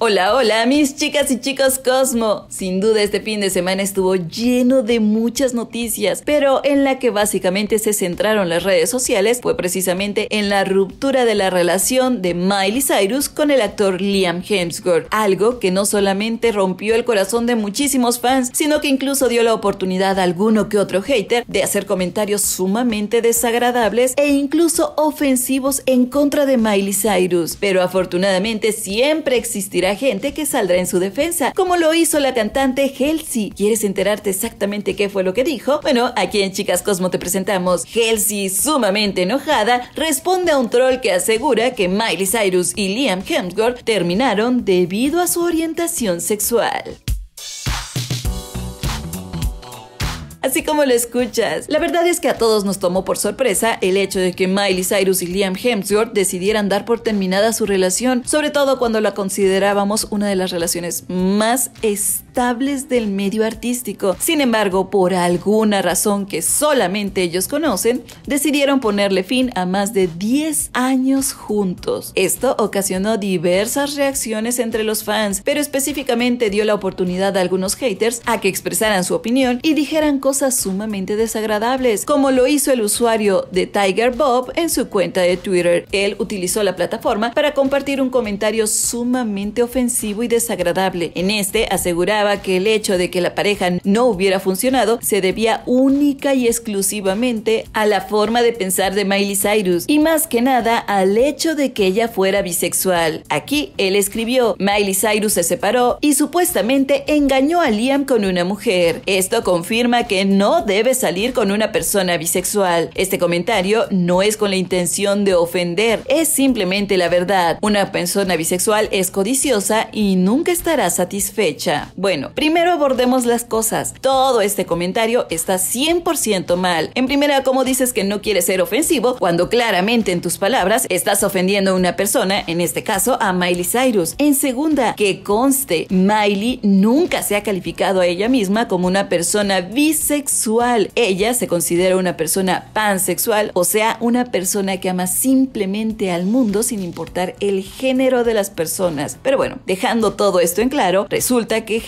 Hola, hola, mis chicas y chicos Cosmo. Sin duda este fin de semana estuvo lleno de muchas noticias, pero en la que básicamente se centraron las redes sociales fue precisamente en la ruptura de la relación de Miley Cyrus con el actor Liam Hemsworth, algo que no solamente rompió el corazón de muchísimos fans, sino que incluso dio la oportunidad a alguno que otro hater de hacer comentarios sumamente desagradables e incluso ofensivos en contra de Miley Cyrus. Pero afortunadamente siempre existirá gente que saldrá en su defensa, como lo hizo la cantante Halsey. ¿Quieres enterarte exactamente qué fue lo que dijo? Bueno, aquí en Chicas Cosmo te presentamos. Halsey, sumamente enojada, responde a un troll que asegura que Miley Cyrus y Liam Hemsworth terminaron debido a su orientación sexual. así como lo escuchas. La verdad es que a todos nos tomó por sorpresa el hecho de que Miley Cyrus y Liam Hemsworth decidieran dar por terminada su relación, sobre todo cuando la considerábamos una de las relaciones más estables del medio artístico. Sin embargo, por alguna razón que solamente ellos conocen, decidieron ponerle fin a más de 10 años juntos. Esto ocasionó diversas reacciones entre los fans, pero específicamente dio la oportunidad a algunos haters a que expresaran su opinión y dijeran cosas sumamente desagradables, como lo hizo el usuario de Tiger Bob en su cuenta de Twitter. Él utilizó la plataforma para compartir un comentario sumamente ofensivo y desagradable. En este aseguraba que el hecho de que la pareja no hubiera funcionado se debía única y exclusivamente a la forma de pensar de Miley Cyrus y más que nada al hecho de que ella fuera bisexual. Aquí él escribió, Miley Cyrus se separó y supuestamente engañó a Liam con una mujer. Esto confirma que no debe salir con una persona bisexual. Este comentario no es con la intención de ofender, es simplemente la verdad. Una persona bisexual es codiciosa y nunca estará satisfecha. Bueno, primero abordemos las cosas. Todo este comentario está 100% mal. En primera, como dices que no quieres ser ofensivo cuando claramente en tus palabras estás ofendiendo a una persona, en este caso a Miley Cyrus? En segunda, que conste, Miley nunca se ha calificado a ella misma como una persona bisexual. Ella se considera una persona pansexual, o sea, una persona que ama simplemente al mundo sin importar el género de las personas. Pero bueno, dejando todo esto en claro, resulta que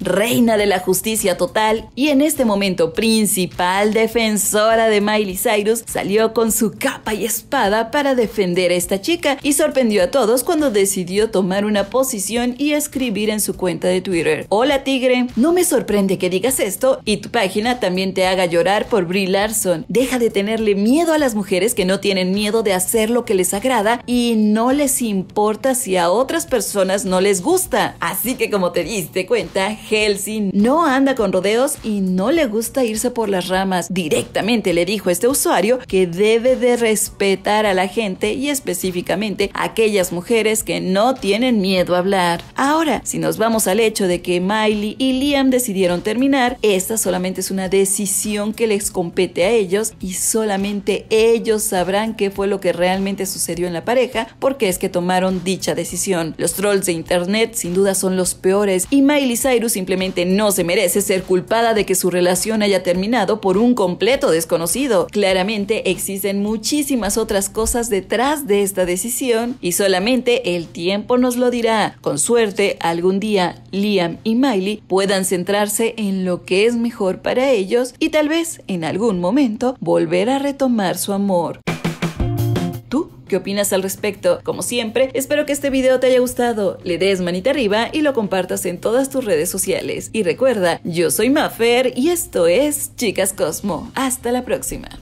reina de la justicia total y en este momento principal defensora de Miley Cyrus, salió con su capa y espada para defender a esta chica y sorprendió a todos cuando decidió tomar una posición y escribir en su cuenta de Twitter. Hola tigre, no me sorprende que digas esto y tu página también te haga llorar por Brie Larson. Deja de tenerle miedo a las mujeres que no tienen miedo de hacer lo que les agrada y no les importa si a otras personas no les gusta. Así que como te diste cuenta, Helsinki no anda con rodeos y no le gusta irse por las ramas. Directamente le dijo este usuario que debe de respetar a la gente y específicamente a aquellas mujeres que no tienen miedo a hablar. Ahora, si nos vamos al hecho de que Miley y Liam decidieron terminar, esta solamente es una decisión que les compete a ellos y solamente ellos sabrán qué fue lo que realmente sucedió en la pareja porque es que tomaron dicha decisión. Los trolls de internet sin duda son los peores y Miley Cyrus simplemente no se merece ser culpada de que su relación haya terminado por un completo desconocido. Claramente existen muchísimas otras cosas detrás de esta decisión y solamente el tiempo nos lo dirá. Con suerte, algún día Liam y Miley puedan centrarse en lo que es mejor para ellos y tal vez en algún momento volver a retomar su amor. ¿Qué opinas al respecto? Como siempre, espero que este video te haya gustado, le des manita arriba y lo compartas en todas tus redes sociales. Y recuerda, yo soy mafer y esto es Chicas Cosmo. Hasta la próxima.